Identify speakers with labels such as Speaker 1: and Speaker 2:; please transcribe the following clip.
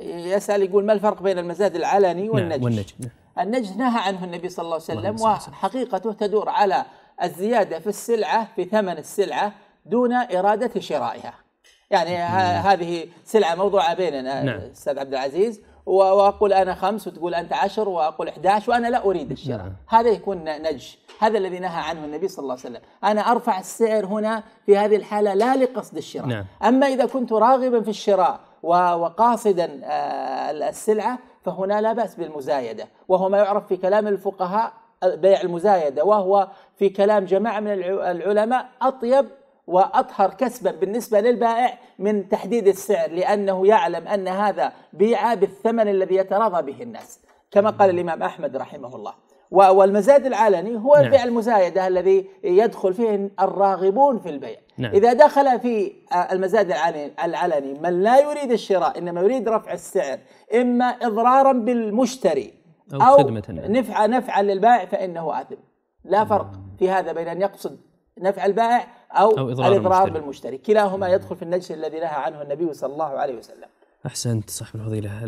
Speaker 1: يسأل يقول ما الفرق بين المزاد العلني نعم، والنجش نعم والنجش نعم. النجش نهى عنه النبي صلى الله عليه وسلم وحقيقته تدور على الزيادة في السلعة في ثمن السلعة دون إرادة شرائها يعني نعم. هذه سلعة موضوعة بيننا نعم. أستاذ عبد العزيز واقول انا خمس وتقول انت عشر واقول 11 وانا لا اريد الشراء نعم. هذا يكون نجش هذا الذي نهى عنه النبي صلى الله عليه وسلم انا ارفع السعر هنا في هذه الحاله لا لقصد الشراء نعم. اما اذا كنت راغبا في الشراء وقاصدا آه، السلعة فهنا لا بأس بالمزايدة وهو ما يعرف في كلام الفقهاء بيع المزايدة وهو في كلام جماعة من العلماء أطيب واطهر كسبا بالنسبه للبائع من تحديد السعر لانه يعلم ان هذا بيع بالثمن الذي يتراضى به الناس كما قال الامام احمد رحمه الله والمزاد العلني هو نعم. البيع المزايدة الذي يدخل فيه الراغبون في البيع نعم. إذا دخل في آه، المزاد العلني من لا يريد الشراء إنما يريد رفع السعر إما إضرارا بالمشتري أو, أو نفعا نفعا للبائع فإنه آثم لا نعم. فرق في هذا بين أن يقصد نفع البائع أو, أو إضرار, الإضرار المشتري. بالمشتري كلاهما نعم. يدخل في النجس الذي نهى عنه النبي صلى الله عليه وسلم أحسنت صاحب الفضيلة